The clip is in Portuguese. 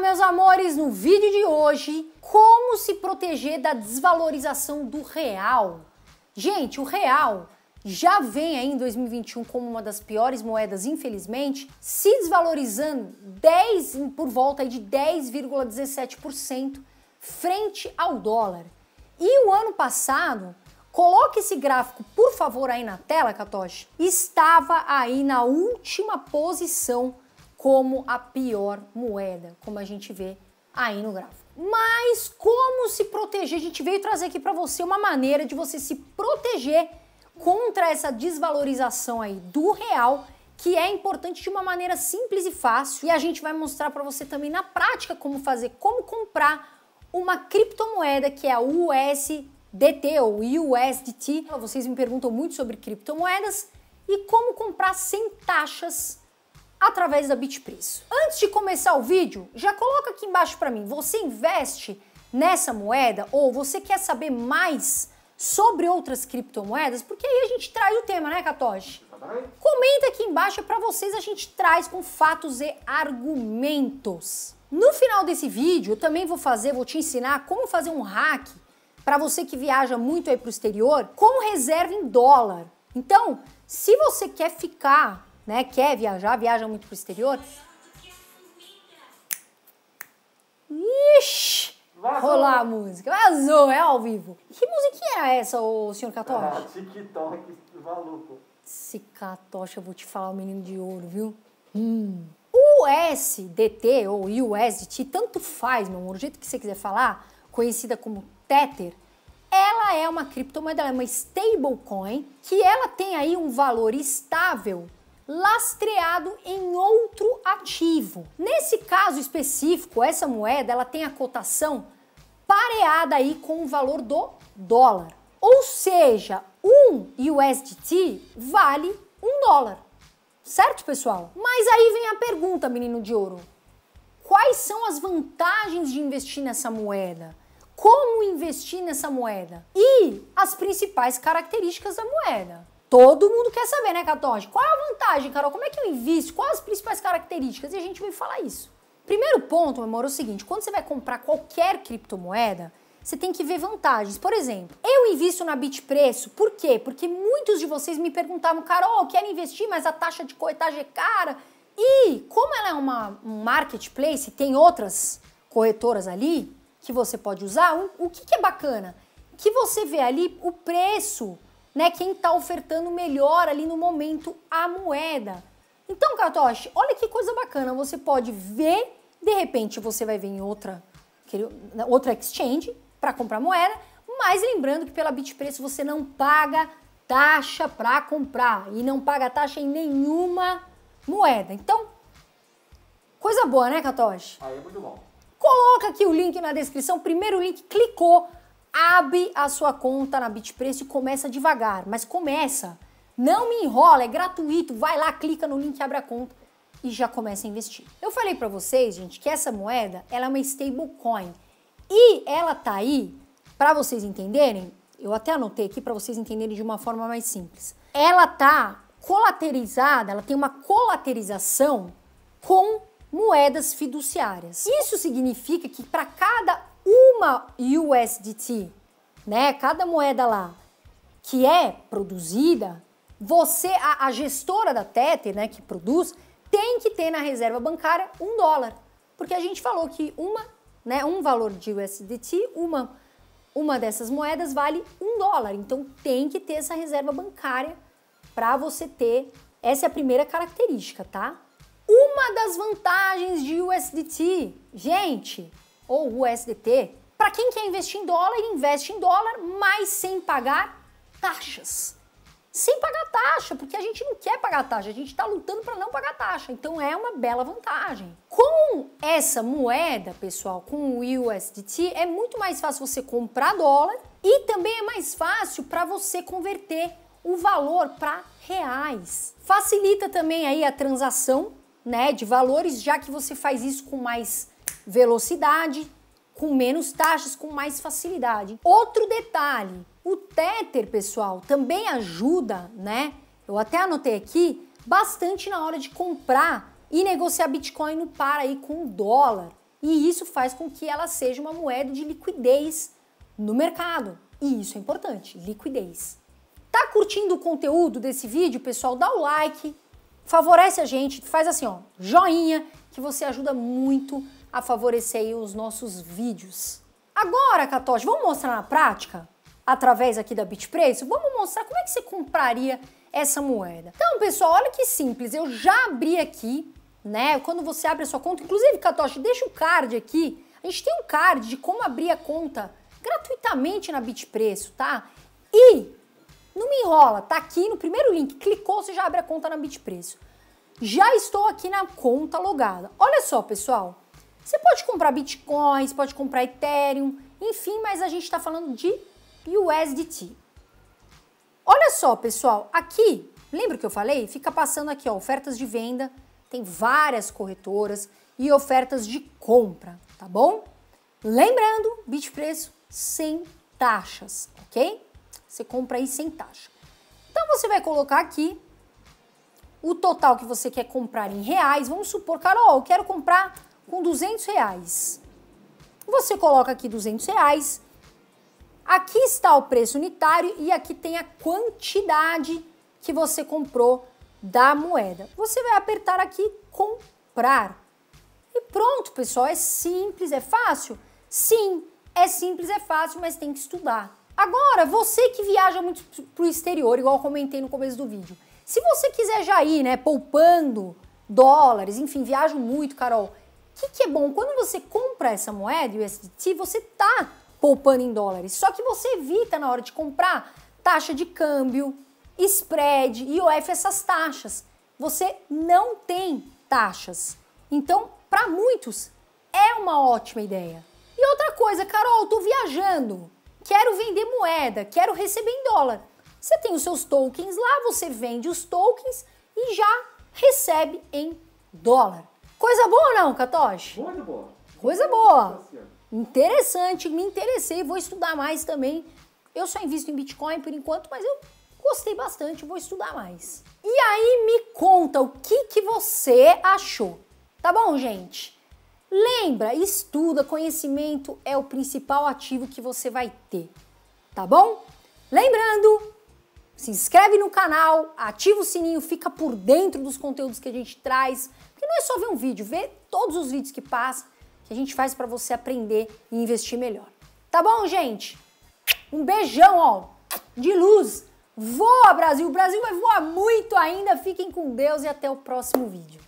meus amores, no vídeo de hoje, como se proteger da desvalorização do real. Gente, o real já vem aí em 2021 como uma das piores moedas, infelizmente, se desvalorizando 10 por volta de 10,17% frente ao dólar. E o ano passado, coloque esse gráfico, por favor, aí na tela, Katoshi, estava aí na última posição como a pior moeda, como a gente vê aí no gráfico. Mas como se proteger? A gente veio trazer aqui para você uma maneira de você se proteger contra essa desvalorização aí do real, que é importante de uma maneira simples e fácil. E a gente vai mostrar para você também na prática como fazer, como comprar uma criptomoeda que é a USDT ou USDT. Vocês me perguntam muito sobre criptomoedas e como comprar sem taxas através da Bitpreço. Antes de começar o vídeo, já coloca aqui embaixo para mim, você investe nessa moeda ou você quer saber mais sobre outras criptomoedas? Porque aí a gente traz o tema, né, Katoshi? Comenta aqui embaixo é para vocês a gente traz com fatos e argumentos. No final desse vídeo, eu também vou fazer, vou te ensinar como fazer um hack para você que viaja muito aí para o exterior, com reserva em dólar. Então, se você quer ficar né, quer viajar, viaja muito para o exterior. Ixi! Vazou. Rolar a música. Vazou, é ao vivo. Que musiquinha era é essa, o senhor Catocha? Ah, TikTok, maluco. Esse Catocha, eu vou te falar, o menino de ouro, viu? Hum. USDT ou USDT, tanto faz, meu amor, o jeito que você quiser falar, conhecida como Tether, ela é uma criptomoeda, ela é uma stablecoin que ela tem aí um valor estável lastreado em outro ativo. Nesse caso específico, essa moeda ela tem a cotação pareada aí com o valor do dólar. Ou seja, um USDT vale um dólar. Certo, pessoal? Mas aí vem a pergunta, menino de ouro. Quais são as vantagens de investir nessa moeda? Como investir nessa moeda? E as principais características da moeda. Todo mundo quer saber, né, 14? Qual é a vantagem, Carol? Como é que eu invisto? Quais as principais características? E a gente vai falar isso. Primeiro ponto, meu amor, é o seguinte: quando você vai comprar qualquer criptomoeda, você tem que ver vantagens. Por exemplo, eu invisto na Bitpreço, por quê? Porque muitos de vocês me perguntavam, Carol, quero investir, mas a taxa de corretagem é cara. E como ela é uma, um marketplace, tem outras corretoras ali que você pode usar, o, o que, que é bacana? Que você vê ali o preço né? Quem está ofertando melhor ali no momento a moeda. Então, Katoshi, olha que coisa bacana. Você pode ver, de repente você vai ver em outra, né, outra exchange para comprar moeda, mas lembrando que pela Bitpreço você não paga taxa para comprar e não paga taxa em nenhuma moeda. Então, coisa boa, né, Katoshi? Aí é muito bom. Coloca aqui o link na descrição. Primeiro link, clicou, abre a sua conta na Bitpreço e começa devagar, mas começa. Não me enrola, é gratuito. Vai lá, clica no link, abre a conta e já começa a investir. Eu falei para vocês, gente, que essa moeda, ela é uma stablecoin. E ela tá aí para vocês entenderem, eu até anotei aqui para vocês entenderem de uma forma mais simples. Ela tá colaterizada, ela tem uma colaterização com moedas fiduciárias. Isso significa que para cada uma USDT, né, cada moeda lá, que é produzida, você, a, a gestora da Tether, né, que produz, tem que ter na reserva bancária um dólar. Porque a gente falou que uma, né, um valor de USDT, uma, uma dessas moedas vale um dólar. Então tem que ter essa reserva bancária para você ter. Essa é a primeira característica, tá? Uma das vantagens de USDT, gente, ou USDT, para quem quer investir em dólar, investe em dólar, mas sem pagar taxas. Sem pagar taxa, porque a gente não quer pagar taxa, a gente está lutando para não pagar taxa. Então é uma bela vantagem. Com essa moeda, pessoal, com o USDT, é muito mais fácil você comprar dólar e também é mais fácil para você converter o valor para reais. Facilita também aí a transação, né, de valores, já que você faz isso com mais velocidade, com menos taxas, com mais facilidade. Outro detalhe, o Tether, pessoal, também ajuda, né? Eu até anotei aqui, bastante na hora de comprar e negociar Bitcoin no par aí com o dólar. E isso faz com que ela seja uma moeda de liquidez no mercado. E isso é importante, liquidez. Tá curtindo o conteúdo desse vídeo, pessoal? Dá o like, favorece a gente, faz assim, ó, joinha, que você ajuda muito a favorecer os nossos vídeos. Agora, Catoche, vamos mostrar na prática, através aqui da Bitpreço, vamos mostrar como é que você compraria essa moeda. Então, pessoal, olha que simples, eu já abri aqui, né, quando você abre a sua conta, inclusive, Catoche, deixa o card aqui, a gente tem um card de como abrir a conta gratuitamente na Bitpreço, tá? E não me enrola, tá aqui no primeiro link. Clicou, você já abre a conta na Bitpreço. Já estou aqui na conta logada. Olha só, pessoal. Você pode comprar bitcoins, pode comprar Ethereum, enfim, mas a gente está falando de USDT. Olha só, pessoal, aqui, lembra que eu falei? Fica passando aqui, ó, ofertas de venda, tem várias corretoras e ofertas de compra, tá bom? Lembrando, Bitpreço sem taxas, ok? Você compra aí sem taxa. Então você vai colocar aqui o total que você quer comprar em reais. Vamos supor, Carol, eu quero comprar com 200 reais. Você coloca aqui 200 reais. Aqui está o preço unitário e aqui tem a quantidade que você comprou da moeda. Você vai apertar aqui comprar. E pronto, pessoal, é simples, é fácil? Sim, é simples, é fácil, mas tem que estudar. Agora, você que viaja muito pro exterior, igual eu comentei no começo do vídeo, se você quiser já ir, né, poupando dólares, enfim, viajo muito, Carol, o que, que é bom? Quando você compra essa moeda, o USDT, você tá poupando em dólares, só que você evita na hora de comprar taxa de câmbio, spread, IOF, essas taxas. Você não tem taxas. Então, para muitos, é uma ótima ideia. E outra coisa, Carol, tô viajando quero vender moeda, quero receber em dólar. Você tem os seus tokens lá, você vende os tokens e já recebe em dólar. Coisa boa ou não, Katoshi? Muito boa. Coisa boa. Interessante, me interessei, vou estudar mais também. Eu só invisto em Bitcoin por enquanto, mas eu gostei bastante, vou estudar mais. E aí me conta o que, que você achou. Tá bom, gente? Lembra, estuda, conhecimento é o principal ativo que você vai ter, tá bom? Lembrando, se inscreve no canal, ativa o sininho, fica por dentro dos conteúdos que a gente traz, porque não é só ver um vídeo, vê todos os vídeos que passam, que a gente faz para você aprender e investir melhor. Tá bom, gente? Um beijão, ó, de luz. Voa, Brasil! O Brasil vai voar muito ainda. Fiquem com Deus e até o próximo vídeo.